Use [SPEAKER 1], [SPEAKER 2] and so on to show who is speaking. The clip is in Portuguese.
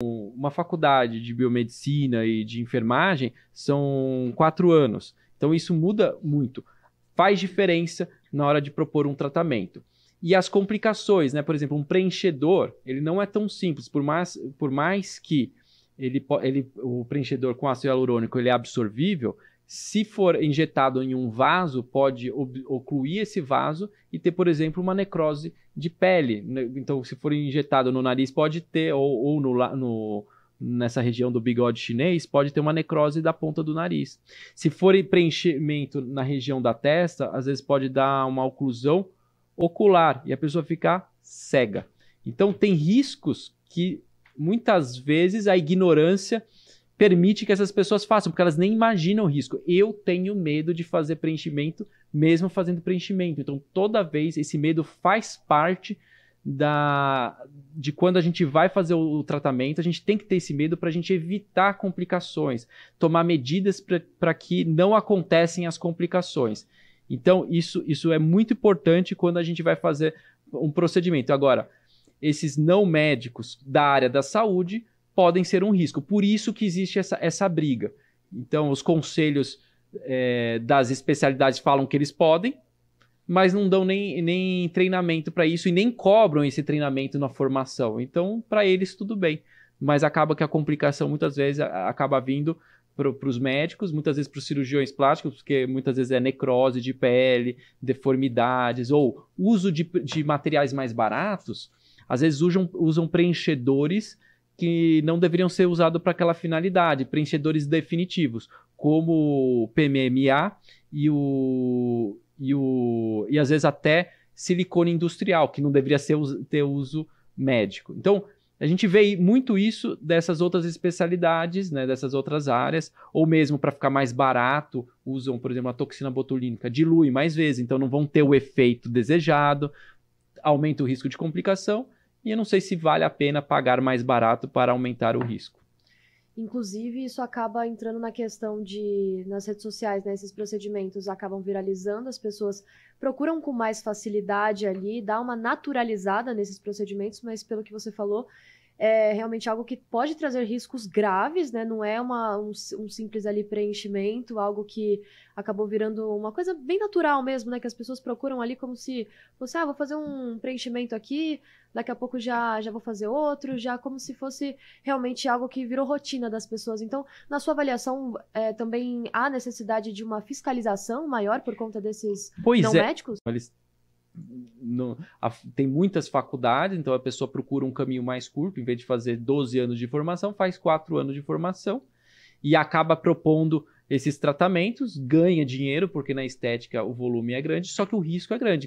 [SPEAKER 1] uma faculdade de biomedicina e de enfermagem são quatro anos. Então isso muda muito. Faz diferença na hora de propor um tratamento. E as complicações, né? Por exemplo, um preenchedor, ele não é tão simples, por mais, por mais que ele, ele, o preenchedor com ácido hialurônico ele é absorvível, se for injetado em um vaso, pode ocluir esse vaso e ter, por exemplo, uma necrose de pele. Né? Então, se for injetado no nariz, pode ter, ou, ou no, no, nessa região do bigode chinês, pode ter uma necrose da ponta do nariz. Se for preenchimento na região da testa, às vezes pode dar uma oclusão ocular e a pessoa ficar cega. Então, tem riscos que muitas vezes a ignorância permite que essas pessoas façam, porque elas nem imaginam o risco. Eu tenho medo de fazer preenchimento, mesmo fazendo preenchimento. Então, toda vez, esse medo faz parte da de quando a gente vai fazer o, o tratamento, a gente tem que ter esse medo para a gente evitar complicações, tomar medidas para que não acontecem as complicações. Então, isso, isso é muito importante quando a gente vai fazer um procedimento. Agora, esses não médicos da área da saúde podem ser um risco. Por isso que existe essa, essa briga. Então, os conselhos é, das especialidades falam que eles podem, mas não dão nem, nem treinamento para isso e nem cobram esse treinamento na formação. Então, para eles, tudo bem. Mas acaba que a complicação muitas vezes acaba vindo para os médicos, muitas vezes para os cirurgiões plásticos, porque muitas vezes é necrose de pele, deformidades, ou uso de, de materiais mais baratos, às vezes usam, usam preenchedores que não deveriam ser usados para aquela finalidade, preenchedores definitivos, como o PMMA e o, e o e às vezes até silicone industrial, que não deveria ser, ter uso médico. Então, a gente vê muito isso dessas outras especialidades, né, dessas outras áreas, ou mesmo para ficar mais barato, usam, por exemplo, a toxina botulínica, dilui mais vezes, então não vão ter o efeito desejado, aumenta o risco de complicação e eu não sei se vale a pena pagar mais barato para aumentar o risco.
[SPEAKER 2] Inclusive, isso acaba entrando na questão de nas redes sociais, né? Esses procedimentos acabam viralizando, as pessoas procuram com mais facilidade ali, dá uma naturalizada nesses procedimentos, mas pelo que você falou, é realmente algo que pode trazer riscos graves, né? Não é uma, um, um, simples ali preenchimento, algo que acabou virando uma coisa bem natural mesmo, né? Que as pessoas procuram ali como se fosse, ah, vou fazer um preenchimento aqui, daqui a pouco já, já vou fazer outro, já como se fosse realmente algo que virou rotina das pessoas. Então, na sua avaliação, é, também há necessidade de uma fiscalização maior por conta desses pois não é. médicos?
[SPEAKER 1] é no, a, tem muitas faculdades, então a pessoa procura um caminho mais curto, em vez de fazer 12 anos de formação, faz 4 anos de formação e acaba propondo esses tratamentos, ganha dinheiro, porque na estética o volume é grande, só que o risco é grande.